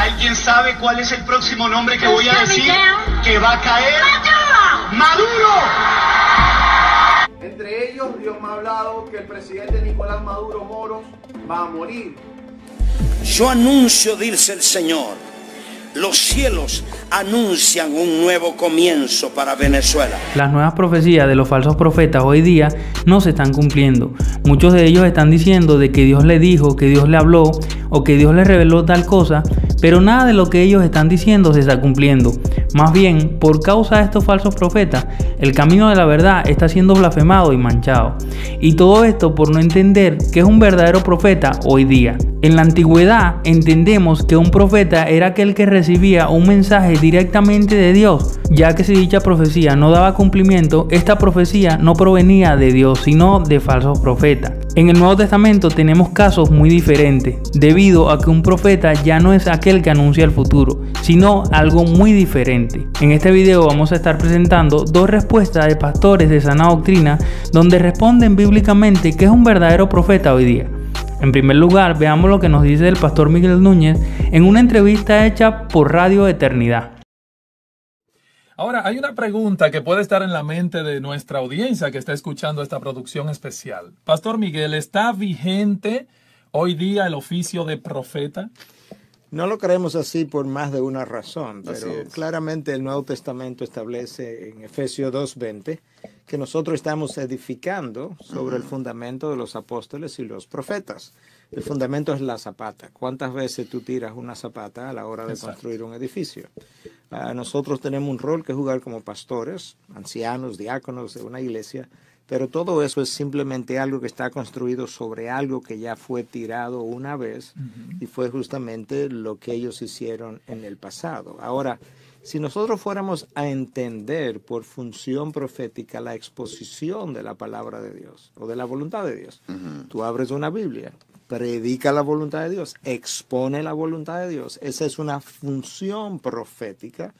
¿Alguien sabe cuál es el próximo nombre que voy a decir? Que va a caer Maduro. Entre ellos, Dios me ha hablado que el presidente Nicolás Maduro Moros va a morir. Yo anuncio, dice el Señor, los cielos anuncian un nuevo comienzo para Venezuela. Las nuevas profecías de los falsos profetas hoy día no se están cumpliendo. Muchos de ellos están diciendo de que Dios le dijo, que Dios le habló o que Dios le reveló tal cosa, pero nada de lo que ellos están diciendo se está cumpliendo. Más bien, por causa de estos falsos profetas, el camino de la verdad está siendo blasfemado y manchado. Y todo esto por no entender que es un verdadero profeta hoy día. En la antigüedad entendemos que un profeta era aquel que recibía un mensaje directamente de Dios, ya que si dicha profecía no daba cumplimiento, esta profecía no provenía de Dios, sino de falsos profetas. En el Nuevo Testamento tenemos casos muy diferentes, debido a que un profeta ya no es aquel que anuncia el futuro, sino algo muy diferente. En este video vamos a estar presentando dos respuestas de pastores de sana doctrina donde responden bíblicamente que es un verdadero profeta hoy día. En primer lugar, veamos lo que nos dice el pastor Miguel Núñez en una entrevista hecha por Radio Eternidad. Ahora, hay una pregunta que puede estar en la mente de nuestra audiencia que está escuchando esta producción especial. Pastor Miguel, ¿está vigente hoy día el oficio de profeta? No lo creemos así por más de una razón, pero claramente el Nuevo Testamento establece en Efesios 2.20 que nosotros estamos edificando sobre el fundamento de los apóstoles y los profetas. El fundamento es la zapata. ¿Cuántas veces tú tiras una zapata a la hora de construir un edificio? Ah, nosotros tenemos un rol que jugar como pastores, ancianos, diáconos de una iglesia, pero todo eso es simplemente algo que está construido sobre algo que ya fue tirado una vez y fue justamente lo que ellos hicieron en el pasado. Ahora, si nosotros fuéramos a entender por función profética la exposición de la palabra de Dios o de la voluntad de Dios, tú abres una Biblia, predica la voluntad de Dios, expone la voluntad de Dios. Esa es una función profética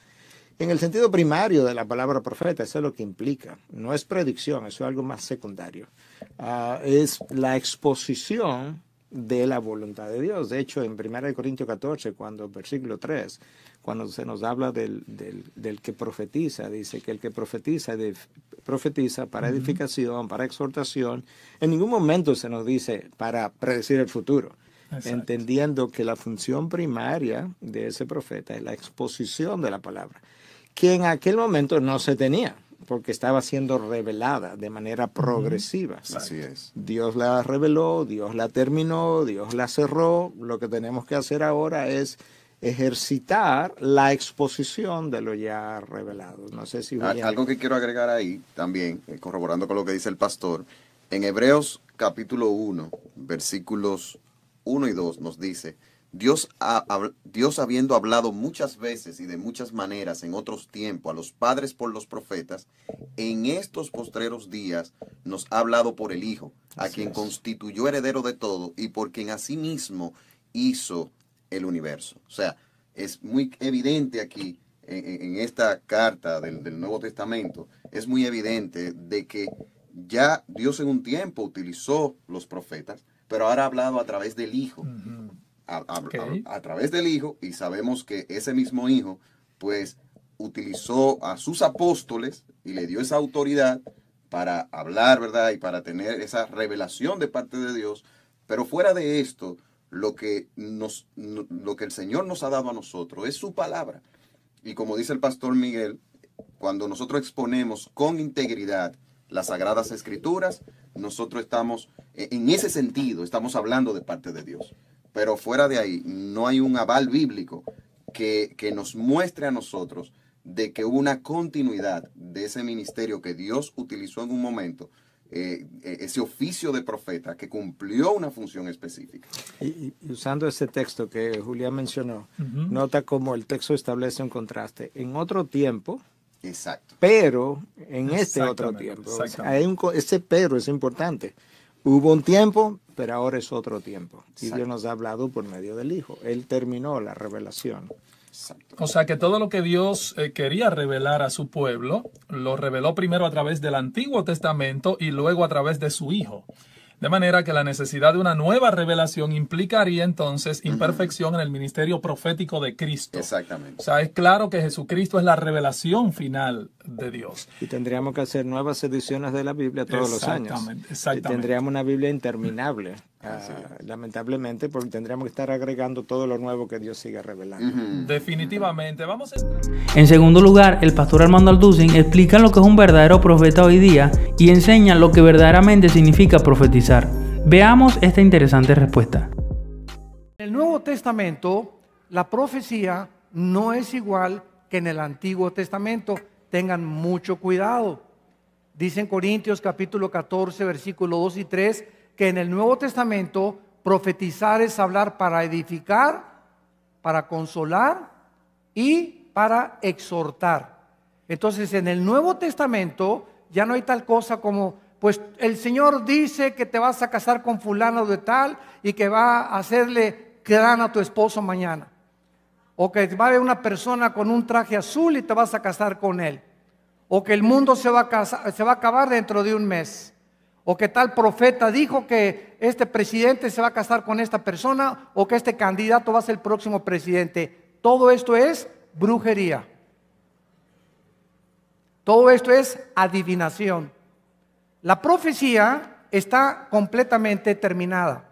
en el sentido primario de la palabra profeta, eso es lo que implica. No es predicción, eso es algo más secundario. Ah, es la exposición de la voluntad de Dios. De hecho, en 1 Corintios 14, cuando versículo 3, cuando se nos habla del, del, que profetiza, dice que el que profetiza, de, profetiza para edificación, para exhortación, en ningún momento se nos dice para predecir el futuro. Entendiendo que la función primaria de ese profeta es la exposición de la palabra que en aquel momento no se tenía, porque estaba siendo revelada de manera progresiva. Así es. Dios la reveló, Dios la terminó, Dios la cerró. Lo que tenemos que hacer ahora es ejercitar la exposición de lo ya revelado. No sé si algo que quiero agregar ahí también, eh, corroborando con lo que dice el pastor, en Hebreos capítulo 1, versículos 1 y 2 nos dice, Dios, ha, Dios habiendo hablado muchas veces y de muchas maneras en otros tiempos a los padres por los profetas, en estos postreros días nos ha hablado por el Hijo, a quien constituyó heredero de todo y por quien mismo hizo el universo. O sea, es muy evidente aquí, en, esta carta del, Nuevo Testamento, es muy evidente de que ya Dios en un tiempo utilizó los profetas, pero ahora ha hablado a través del Hijo a, través del Hijo y sabemos que ese mismo Hijo, pues, utilizó a sus apóstoles y le dio esa autoridad para hablar, ¿verdad? Y para tener esa revelación de parte de Dios. Pero fuera de esto, lo que, nos, lo que el Señor nos ha dado a nosotros es su palabra. Y como dice el pastor Miguel, cuando nosotros exponemos con integridad las sagradas escrituras, nosotros estamos, en ese sentido, estamos hablando de parte de Dios. Pero fuera de ahí, no hay un aval bíblico que, nos muestre a nosotros de que hubo una continuidad de ese ministerio que Dios utilizó en un momento, eh, e-, ese oficio de profeta que cumplió una función específica. Y, usando ese texto que Julia mencionó, nota cómo el texto establece un contraste. En otro tiempo, Exacto. pero en este otro tiempo, hay ese pero es importante. Hubo un tiempo, pero ahora es otro tiempo. Y Dios nos ha hablado por medio del Hijo. Él terminó la revelación. O sea que todo lo que Dios eh, quería revelar a su pueblo, lo reveló primero a través del Antiguo Testamento y luego a través de su Hijo. De manera que la necesidad de una nueva revelación implicaría entonces imperfección en el ministerio profético de Cristo. Exactamente. O sea, es claro que Jesucristo es la revelación final de Dios. Y tendríamos que hacer nuevas ediciones de la Biblia todos los años. exactamente. Y tendríamos una Biblia interminable. Ah, lamentablemente, porque tendríamos que estar agregando todo lo nuevo que Dios sigue revelando. Definitivamente, vamos a... En segundo lugar, el pastor Armando Alducin explica lo que es un verdadero profeta hoy día y enseña lo que verdaderamente significa profetizar. Veamos esta interesante respuesta. En el Nuevo Testamento, la profecía no es igual que en el Antiguo Testamento. Tengan mucho cuidado. Dicen Corintios capítulo 14, versículo 2 y 3, que en el Nuevo Testamento profetizar es hablar para edificar, para consolar y para exhortar. Entonces, en el Nuevo Testamento ya no hay tal cosa como, pues el Señor dice que te vas a casar con fulano de tal y que va a hacerle gran a tu esposo mañana. O que va a haber una persona con un traje azul y te vas a casar con él. O que el mundo se va a, casar, se va a acabar dentro de un mes o que tal profeta dijo que este presidente se va a casar con esta persona o que este candidato va a ser el próximo presidente. Todo esto es brujería. Todo esto es adivinación. La profecía está completamente terminada.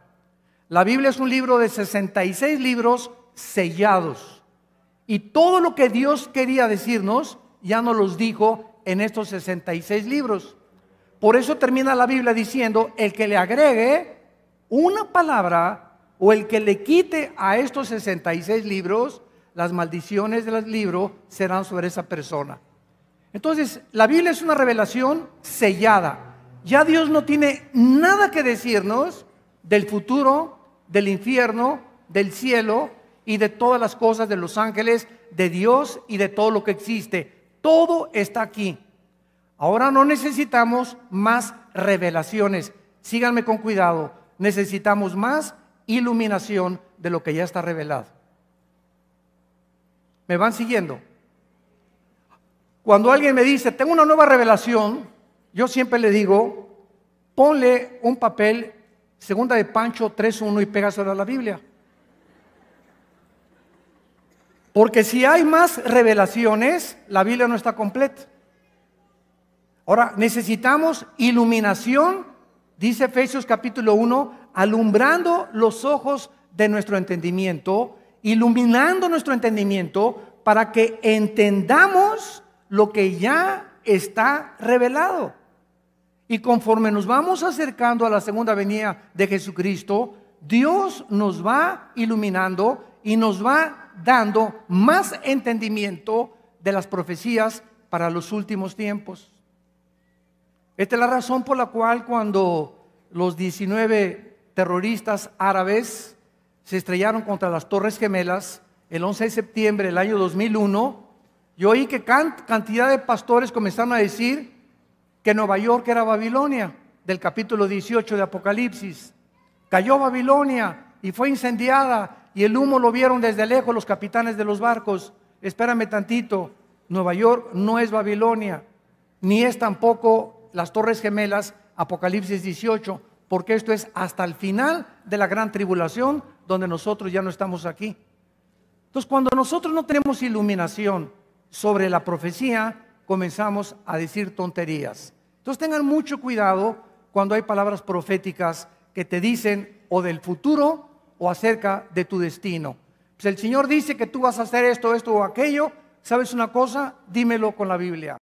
La Biblia es un libro de 66 libros sellados. Y todo lo que Dios quería decirnos ya nos los dijo en estos 66 libros. Por eso termina la Biblia diciendo, el que le agregue una palabra o el que le quite a estos 66 libros, las maldiciones del libro serán sobre esa persona. Entonces, la Biblia es una revelación sellada. Ya Dios no tiene nada que decirnos del futuro, del infierno, del cielo y de todas las cosas de los ángeles, de Dios y de todo lo que existe. Todo está aquí. Ahora no necesitamos más revelaciones. Síganme con cuidado. Necesitamos más iluminación de lo que ya está revelado. ¿Me van siguiendo? Cuando alguien me dice, tengo una nueva revelación, yo siempre le digo, ponle un papel, segunda de Pancho 3.1 y pégaselo a la Biblia. Porque si hay más revelaciones, la Biblia no está completa. Ahora, necesitamos iluminación, dice Efesios capítulo 1, alumbrando los ojos de nuestro entendimiento, iluminando nuestro entendimiento para que entendamos lo que ya está revelado. Y conforme nos vamos acercando a la segunda venida de Jesucristo, Dios nos va iluminando y nos va dando más entendimiento de las profecías para los últimos tiempos. Esta es la razón por la cual cuando los 19 terroristas árabes se estrellaron contra las Torres Gemelas el 11 de septiembre del año 2001, yo oí que cantidad de pastores comenzaron a decir que Nueva York era Babilonia, del capítulo 18 de Apocalipsis. Cayó Babilonia y fue incendiada y el humo lo vieron desde lejos los capitanes de los barcos. Espérame tantito, Nueva York no es Babilonia, ni es tampoco las Torres Gemelas, Apocalipsis 18, porque esto es hasta el final de la gran tribulación, donde nosotros ya no estamos aquí. Entonces, cuando nosotros no tenemos iluminación sobre la profecía, comenzamos a decir tonterías. Entonces, tengan mucho cuidado cuando hay palabras proféticas que te dicen o del futuro o acerca de tu destino. Si pues el Señor dice que tú vas a hacer esto, esto o aquello. ¿Sabes una cosa? Dímelo con la Biblia.